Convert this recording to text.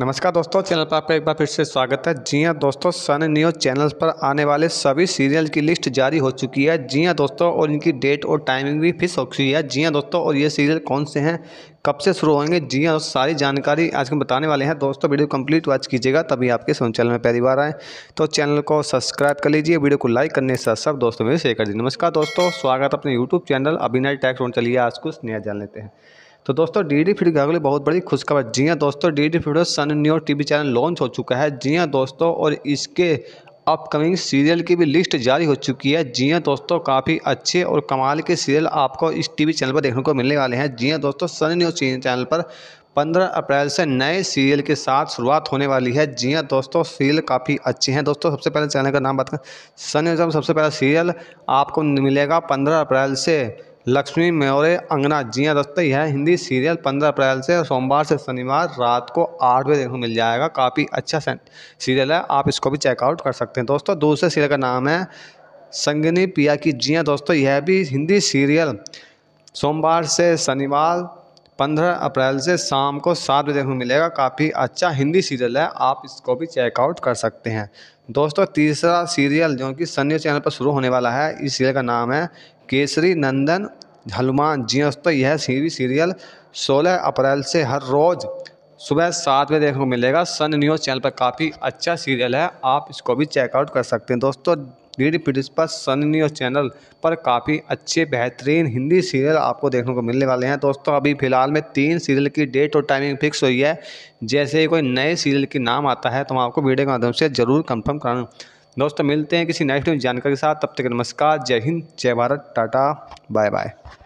नमस्कार दोस्तों चैनल पर आपका एक बार फिर से स्वागत है जी हाँ दोस्तों सन न्यूज़ चैनल पर आने वाले सभी सीरियल की लिस्ट जारी हो चुकी है जी हाँ दोस्तों और इनकी डेट और टाइमिंग भी फिक्स हो चुकी है जी हाँ दोस्तों और ये सीरियल कौन से हैं कब से शुरू होंगे जी हाँ सारी जानकारी आज हम बताने वाले हैं दोस्तों वीडियो कम्प्लीट वॉच कीजिएगा तभी आपके सोन चैनल में पहली बार आए तो चैनल को सब्सक्राइब कर लीजिए वीडियो को लाइक करने से सब दोस्तों में शेयर कर दीजिए नमस्कार दोस्तों स्वागत अपने यूट्यूब चैनल अभिनय टैक्स चलिए आज कुछ नया जान लेते हैं तो दोस्तों डी डी फीड ग्राहकों के लिए बहुत बड़ी खुशखबर जी हाँ दोस्तों डी डी फीड सन new T V channel launch हो चुका है जी हाँ दोस्तों और इसके अपकमिंग सीरियल की भी लिस्ट जारी हो चुकी है जी हाँ दोस्तों काफ़ी अच्छे और कमाल के सीरियल आपको इस टीवी चैनल पर देखने को मिलने वाले हैं जी हाँ दोस्तों सन न्यूज़ चैनल पर 15 अप्रैल से नए सीरियल के साथ शुरुआत होने वाली है जी हाँ दोस्तों सीरियल काफ़ी अच्छे हैं दोस्तों सबसे पहले चैनल का नाम बात करें सन सबसे पहला सीरियल आपको मिलेगा पंद्रह अप्रैल से लक्ष्मी मौर्य अंगना जिया दोस्तों यह हिंदी सीरियल 15 अप्रैल से सोमवार से शनिवार रात को आठ बजे देखने मिल जाएगा काफ़ी अच्छा सीरियल है आप इसको भी चेकआउट कर सकते हैं दोस्तों दूसरे सीरियल का नाम है संगनी पिया की जिया दोस्तों यह भी हिंदी सीरियल सोमवार से शनिवार पंद्रह अप्रैल से शाम को सात बजे को मिलेगा काफ़ी अच्छा हिंदी सीरियल है आप इसको भी चेकआउट कर सकते हैं दोस्तों तीसरा सीरियल जो कि सन्यू चैनल पर शुरू होने वाला है इस सीरियल का नाम है केसरी नंदन हनुमान जी दोस्तों यह सीवी सीरियल 16 अप्रैल से हर रोज़ सुबह सात बजे देखने को मिलेगा सन न्यूज़ चैनल पर काफ़ी अच्छा सीरियल है आप इसको भी चेकआउट कर सकते हैं दोस्तों डी डी पी पर सन न्यूज़ चैनल पर काफ़ी अच्छे बेहतरीन हिंदी सीरियल आपको देखने को मिलने वाले हैं दोस्तों अभी फ़िलहाल में तीन सीरियल की डेट और टाइमिंग फिक्स हुई है जैसे ही कोई नए सीरियल की नाम आता है तो हम आपको वीडियो के माध्यम से ज़रूर कन्फर्म कराना दोस्तों मिलते हैं किसी नेक्स्ट जानकारी के साथ तब तक नमस्कार जय हिंद जय भारत टाटा बाय बाय